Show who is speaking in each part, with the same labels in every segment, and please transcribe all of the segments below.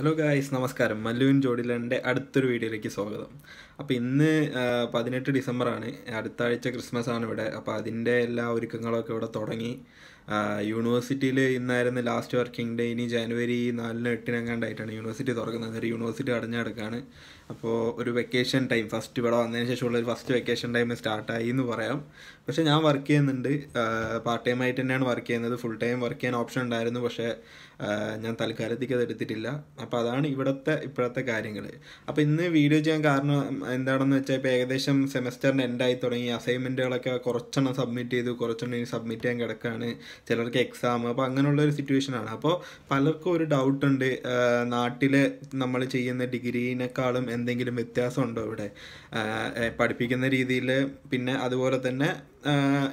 Speaker 1: hello guys നമസ്കാരം മല്ലുവിൻ ജോഡിലൻ്റെ അടുത്തൊരു വീഡിയോയിലേക്ക് സ്വാഗതം അപ്പോൾ ഇന്ന് പതിനെട്ട് ഡിസംബറാണ് അടുത്ത ആഴ്ച ക്രിസ്മസ് ആണ് ഇവിടെ അപ്പോൾ അതിൻ്റെ എല്ലാ ഒരുക്കങ്ങളൊക്കെ ഇവിടെ തുടങ്ങി യൂണിവേഴ്സിറ്റിയിൽ ഇന്നായിരുന്നു ലാസ്റ്റ് വർക്കിംഗ് ഡേ ഇനി ജനുവരി നാലിന് എട്ടിനെങ്ങാണ്ടായിട്ടാണ് യൂണിവേഴ്സിറ്റി തുറക്കുന്നത് ഒരു യൂണിവേഴ്സിറ്റി അടഞ്ഞെടുക്കാണ് അപ്പോൾ ഒരു വെക്കേഷൻ ടൈം ഫസ്റ്റ് ഇവിടെ വന്നതിന് ശേഷമുള്ള ഒരു ഫസ്റ്റ് വെക്കേഷൻ ടൈം സ്റ്റാർട്ടായി എന്ന് പറയാം പക്ഷേ ഞാൻ വർക്ക് ചെയ്യുന്നുണ്ട് പാർട്ട് ടൈം ആയിട്ട് തന്നെയാണ് വർക്ക് ചെയ്യുന്നത് ഫുൾ ടൈം വർക്ക് ചെയ്യാൻ ഓപ്ഷൻ ഉണ്ടായിരുന്നു പക്ഷേ ഞാൻ തൽക്കാലത്തേക്ക് അത് എടുത്തിട്ടില്ല അപ്പോൾ അതാണ് ഇവിടുത്തെ ഇപ്പോഴത്തെ കാര്യങ്ങൾ അപ്പോൾ ഇന്ന് വീഡിയോ ചെയ്യാൻ കാരണം എന്താണെന്ന് വെച്ചാൽ ഇപ്പോൾ ഏകദേശം സെമസ്റ്ററിൻ്റെ എൻഡായി തുടങ്ങി അസൈൻമെൻറ്റുകളൊക്കെ കുറച്ചെണ്ണം സബ്മിറ്റ് ചെയ്തു കുറച്ചെണ്ണം ഇനി സബ്മിറ്റ് ചെയ്യാൻ കിടക്കുകയാണ് ചിലർക്ക് എക്സാം അപ്പോൾ അങ്ങനെയുള്ള ഒരു ആണ് അപ്പോൾ പലർക്കും ഒരു ഡൗട്ടുണ്ട് നാട്ടിൽ നമ്മൾ ചെയ്യുന്ന ഡിഗ്രീനേക്കാളും എന്തെങ്കിലും വ്യത്യാസമുണ്ടോ ഇവിടെ പഠിപ്പിക്കുന്ന രീതിയിൽ പിന്നെ അതുപോലെ തന്നെ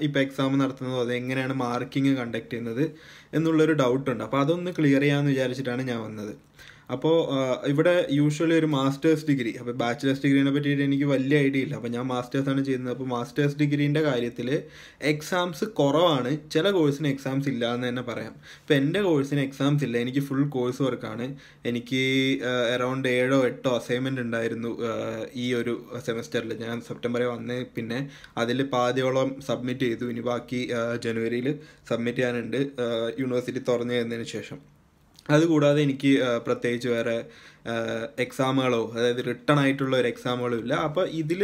Speaker 1: ഇപ്പോൾ എക്സാം നടത്തുന്നതോ അത് എങ്ങനെയാണ് മാർക്കിങ് കണ്ടക്ട് ചെയ്യുന്നത് എന്നുള്ളൊരു ഡൗട്ടുണ്ട് അപ്പോൾ അതൊന്ന് ക്ലിയർ ചെയ്യാമെന്ന് വിചാരിച്ചിട്ടാണ് ഞാൻ വന്നത് അപ്പോൾ ഇവിടെ യൂഷ്വലി ഒരു മാസ്റ്റേഴ്സ് ഡിഗ്രി അപ്പോൾ ബാച്ചിലേഴ്സ് ഡിഗ്രീനെ പറ്റിയിട്ട് എനിക്ക് വലിയ ഐഡിയ ഇല്ല അപ്പോൾ ഞാൻ മാസ്റ്റേഴ്സ് ആണ് ചെയ്യുന്നത് അപ്പോൾ മാസ്റ്റേഴ്സ് ഡിഗ്രീൻ്റെ കാര്യത്തിൽ എക്സാംസ് കുറവാണ് ചില കോഴ്സിന് എക്സാംസ് ഇല്ല എന്ന് തന്നെ പറയാം ഇപ്പോൾ എൻ്റെ കോഴ്സിന് എക്സാംസ് ഇല്ല എനിക്ക് ഫുൾ കോഴ്സ് വർക്കാണ് എനിക്ക് അറൗണ്ട് ഏഴോ എട്ടോ അസൈൻമെൻ്റ് ഉണ്ടായിരുന്നു ഈ ഒരു സെമസ്റ്ററിൽ ഞാൻ സെപ്റ്റംബറിൽ വന്ന് പിന്നെ അതിൽ പാതിയോളം സബ്മിറ്റ് ചെയ്തു ഇനി ബാക്കി ജനുവരിയിൽ സബ്മിറ്റ് ചെയ്യാനുണ്ട് യൂണിവേഴ്സിറ്റി തുറന്നു തരുന്നതിന് ശേഷം അതുകൂടാതെ എനിക്ക് പ്രത്യേകിച്ച് വേറെ എക്സാമുകളോ അതായത് റിട്ടേൺ ആയിട്ടുള്ള ഒരു എക്സാമുകളോ ഇല്ല അപ്പോൾ ഇതിൽ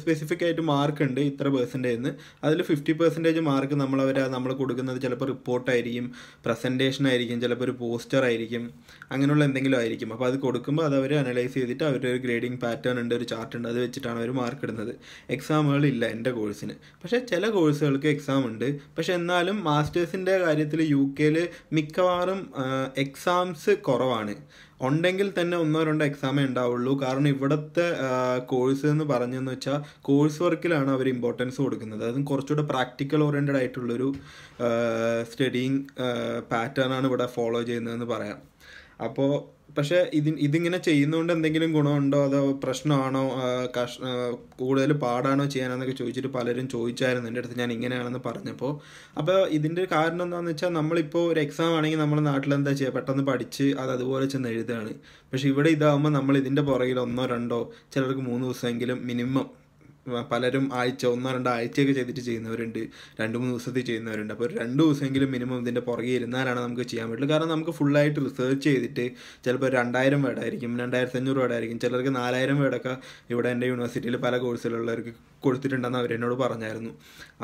Speaker 1: സ്പെസിഫിക് ആയിട്ട് മാർക്ക് ഉണ്ട് ഇത്ര പെർസെൻറ്റേജ് എന്ന് അതിൽ ഫിഫ്റ്റി പെർസെൻറ്റേജ് മാർക്ക് നമ്മളവർ നമ്മൾ കൊടുക്കുന്നത് ചിലപ്പോൾ റിപ്പോർട്ടായിരിക്കും പ്രസൻറ്റേഷൻ ആയിരിക്കും ചിലപ്പോൾ ഒരു പോസ്റ്റർ ആയിരിക്കും അങ്ങനെയുള്ള എന്തെങ്കിലും ആയിരിക്കും അപ്പോൾ അത് കൊടുക്കുമ്പോൾ അത് അവർ അനലൈസ് ചെയ്തിട്ട് അവരുടെ ഒരു ഗ്രേഡിംഗ് പാറ്റേൺ ഉണ്ട് ഒരു ചാർട്ട് ഉണ്ട് അത് വെച്ചിട്ടാണ് അവർ മാർക്ക് ഇടുന്നത് എക്സാമുകൾ ഇല്ല എൻ്റെ കോഴ്സിന് പക്ഷേ ചില കോഴ്സുകൾക്ക് എക്സാം ഉണ്ട് പക്ഷേ എന്നാലും മാസ്റ്റേഴ്സിൻ്റെ കാര്യത്തിൽ യു കെയിൽ മിക്കവാറും എക്സാംസ് കുറവാണ് ഉണ്ടെങ്കിൽ തന്നെ ഒന്നോ രണ്ടോ എക്സാമേ ഉണ്ടാവുള്ളൂ കാരണം ഇവിടുത്തെ കോഴ്സ് എന്ന് പറഞ്ഞെന്ന് വെച്ചാൽ കോഴ്സ് വർക്കിലാണ് അവർ ഇമ്പോർട്ടൻസ് കൊടുക്കുന്നത് അതായത് കുറച്ചുകൂടെ പ്രാക്ടിക്കൽ ഓറിയൻറ്റഡ് ആയിട്ടുള്ളൊരു സ്റ്റഡിങ് പാറ്റേൺ ആണ് ഇവിടെ ഫോളോ ചെയ്യുന്നതെന്ന് പറയാം അപ്പോ പക്ഷേ ഇതി ഇതിങ്ങനെ ചെയ്യുന്നതുകൊണ്ട് എന്തെങ്കിലും ഗുണമുണ്ടോ അതോ പ്രശ്നമാണോ കഷ് കൂടുതൽ പാടാണോ ചെയ്യാനെന്നൊക്കെ ചോദിച്ചിട്ട് പലരും ചോദിച്ചായിരുന്നു എൻ്റെ അടുത്ത് ഞാൻ ഇങ്ങനെയാണെന്ന് പറഞ്ഞപ്പോൾ അപ്പോൾ ഇതിൻ്റെ കാരണം എന്താണെന്ന് വെച്ചാൽ നമ്മളിപ്പോൾ ഒരു എക്സാം ആണെങ്കിൽ നമ്മൾ നാട്ടിൽ എന്താ ചെയ്യുക പെട്ടെന്ന് പഠിച്ച് അത് അതുപോലെ ചെന്ന് എഴുതുകയാണ് പക്ഷേ ഇവിടെ ഇതാകുമ്പോൾ നമ്മൾ ഇതിൻ്റെ പുറകിൽ ഒന്നോ രണ്ടോ ചിലർക്ക് മൂന്ന് ദിവസമെങ്കിലും മിനിമം പലരും ആഴ്ച ഒന്നോ രണ്ടോ ആഴ്ചയൊക്കെ ചെയ്തിട്ട് ചെയ്യുന്നവരുണ്ട് രണ്ട് മൂന്ന് ദിവസത്തിൽ ചെയ്യുന്നവരുണ്ട് അപ്പോൾ ഒരു രണ്ട് ദിവസമെങ്കിലും മിനിമം ഇതിൻ്റെ പുറകെ ഇരുന്നാലാണ് നമുക്ക് ചെയ്യാൻ പറ്റുള്ളൂ കാരണം നമുക്ക് ഫുള്ളായിട്ട് റിസർച്ച് ചെയ്തിട്ട് ചിലപ്പോൾ രണ്ടായിരം വേടായിരിക്കും രണ്ടായിരത്തി അഞ്ഞൂറ് വേടായിരിക്കും ചിലർക്ക് നാലായിരം വേടൊക്കെ ഇവിടെ എൻ്റെ യൂണിവേഴ്സിറ്റിയിൽ പല കോഴ്സിലുള്ളവർക്ക് കൊടുത്തിട്ടുണ്ടെന്ന് അവരെന്നോട് പറഞ്ഞായിരുന്നു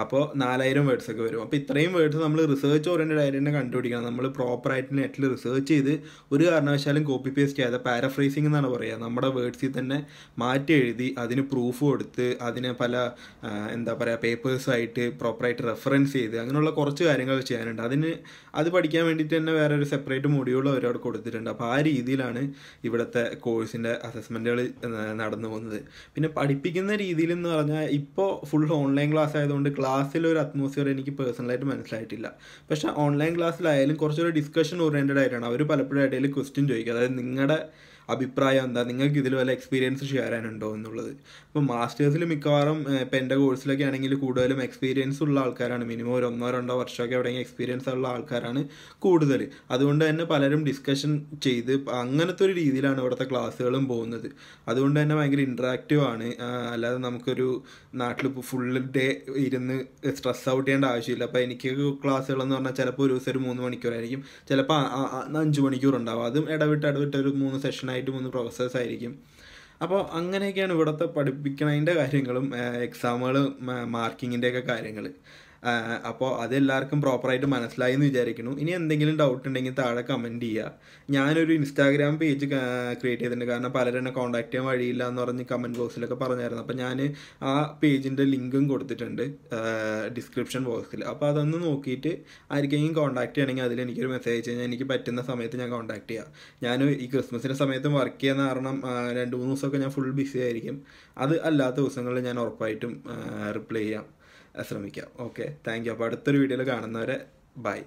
Speaker 1: അപ്പോൾ നാലായിരം ഒക്കെ വരും അപ്പോൾ ഇത്രയും വേർഡ്സ് നമ്മൾ റിസർച്ച് ഓറിയൻറ്റഡ് ആയിട്ട് തന്നെ കണ്ടുപിടിക്കണം നമ്മൾ പ്രോപ്പറായിട്ട് നെറ്റിൽ റിസർച്ച് ചെയ്ത് ഒരു കാരണവശാലും കോപ്പി പേസ്റ്റ് ചെയ്യാതെ പാരഫ്രൈസിങ് എന്നാണ് പറയുക നമ്മുടെ വേർഡ്സിൽ തന്നെ മാറ്റി എഴുതി അതിന് പ്രൂഫ് കൊടുത്ത് അതിനെ പല എന്താ പറയുക പേപ്പേഴ്സായിട്ട് പ്രോപ്പറായിട്ട് റെഫറൻസ് ചെയ്ത് അങ്ങനെയുള്ള കുറച്ച് കാര്യങ്ങൾ ചെയ്യാനുണ്ട് അതിന് അത് പഠിക്കാൻ വേണ്ടിയിട്ട് തന്നെ വേറെ ഒരു സെപ്പറേറ്റ് മൊഡ്യൂൾ അവരോട് കൊടുത്തിട്ടുണ്ട് അപ്പോൾ ആ രീതിയിലാണ് ഇവിടുത്തെ കോഴ്സിൻ്റെ അസസ്മെൻറ്റുകൾ നടന്നു പോകുന്നത് പിന്നെ പഠിപ്പിക്കുന്ന രീതിയിൽ എന്ന് പറഞ്ഞാൽ ഇപ്പോൾ ഫുൾ ഓൺലൈൻ ക്ലാസ് ആയതുകൊണ്ട് ക്ലാസ്സിൽ ഒരു അറ്റ്മോസ്ഫിയർ എനിക്ക് പേഴ്സണലായിട്ട് മനസ്സിലായിട്ടില്ല പക്ഷേ ഓൺലൈൻ ക്ലാസ്സിലായാലും കുറച്ചൊരു ഡിസ്കഷൻ ഓറിയൻറ്റഡ് ആയിട്ടാണ് അവർ പലപ്പോഴും ഇടയിൽ ക്വസ്റ്റ്യൻ ചോദിക്കുക അതായത് നിങ്ങളുടെ അഭിപ്രായം എന്താ നിങ്ങൾക്ക് ഇതിൽ വല്ല എക്സ്പീരിയൻസ് ഷെയർ ചെയ്യാനുണ്ടോ എന്നുള്ളത് അപ്പോൾ മാസ്റ്റേഴ്സിൽ മിക്കവാറും ഇപ്പം എൻ്റെ കോഴ്സിലൊക്കെ ആണെങ്കിൽ കൂടുതലും എക്സ്പീരിയൻസ് ഉള്ള ആൾക്കാരാണ് മിനിമം ഒരു ഒന്നോ രണ്ടോ വർഷമൊക്കെ എവിടെയെങ്കിലും എക്സ്പീരിയൻസ് ഉള്ള ആൾക്കാരാണ് കൂടുതൽ അതുകൊണ്ട് തന്നെ പലരും ഡിസ്കഷൻ ചെയ്ത് അങ്ങനത്തെ ഒരു രീതിയിലാണ് ഇവിടുത്തെ ക്ലാസ്സുകളും പോകുന്നത് അതുകൊണ്ട് തന്നെ ഭയങ്കര ഇൻട്രാക്റ്റീവ് ആണ് അല്ലാതെ നമുക്കൊരു നാട്ടിൽ ഇപ്പോൾ ഫുൾ ഡേ ഇരുന്ന് സ്ട്രെസ് ഔട്ട് ചെയ്യേണ്ട ആവശ്യമില്ല അപ്പോൾ എനിക്ക് ക്ലാസ്സുകളെന്ന് പറഞ്ഞാൽ ചിലപ്പോൾ ഒരു ദിവസം ഒരു മൂന്ന് മണിക്കൂറായിരിക്കും ചിലപ്പോൾ അഞ്ച് മണിക്കൂർ ഉണ്ടാവും അതും ഇടവിട്ട് ഇടവിട്ട് ഒരു മൂന്ന് സെഷൻ രണ്ടായിട്ട് മൂന്ന് പ്രൊഫസേഴ്സ് ആയിരിക്കും അപ്പോൾ അങ്ങനെയൊക്കെയാണ് ഇവിടുത്തെ പഠിപ്പിക്കണതിൻ്റെ കാര്യങ്ങളും എക്സാമുകൾ മാർക്കിങ്ങിൻ്റെയൊക്കെ കാര്യങ്ങൾ അപ്പോൾ അതെല്ലാവർക്കും പ്രോപ്പറായിട്ട് മനസ്സിലായി എന്ന് വിചാരിക്കുന്നു ഇനി എന്തെങ്കിലും ഡൗട്ട് ഉണ്ടെങ്കിൽ താഴെ കമൻറ്റ് ചെയ്യുക ഞാനൊരു ഇൻസ്റ്റാഗ്രാം പേജ് ക്രിയേറ്റ് ചെയ്തിട്ടുണ്ട് കാരണം പലരും എന്നെ കോൺടാക്ട് ചെയ്യാൻ വഴിയില്ല എന്ന് പറഞ്ഞ് കമൻറ്റ് ബോക്സിലൊക്കെ പറഞ്ഞായിരുന്നു അപ്പോൾ ഞാൻ ആ പേജിൻ്റെ ലിങ്കും കൊടുത്തിട്ടുണ്ട് ഡിസ്ക്രിപ്ഷൻ ബോക്സിൽ അപ്പോൾ അതൊന്ന് നോക്കിയിട്ട് ആർക്കെങ്കിലും കോൺടാക്ട് ചെയ്യണമെങ്കിൽ അതിൽ എനിക്കൊരു മെസ്സേജ് അയച്ചു കഴിഞ്ഞാൽ എനിക്ക് പറ്റുന്ന സമയത്ത് ഞാൻ കോൺടാക്ട് ചെയ്യാം ഞാൻ ഈ ക്രിസ്മസിൻ്റെ സമയത്തും വർക്ക് ചെയ്യുന്ന കാരണം രണ്ട് മൂന്ന് ദിവസമൊക്കെ ഞാൻ ഫുൾ ബിസി ആയിരിക്കും അത് അല്ലാത്ത ദിവസങ്ങളിൽ ഞാൻ ഉറപ്പായിട്ടും റിപ്ലൈ ചെയ്യാം ശ്രമിക്കാം ഓക്കെ താങ്ക് യു അപ്പോൾ അടുത്തൊരു വീഡിയോയിൽ കാണുന്നവരെ ബൈ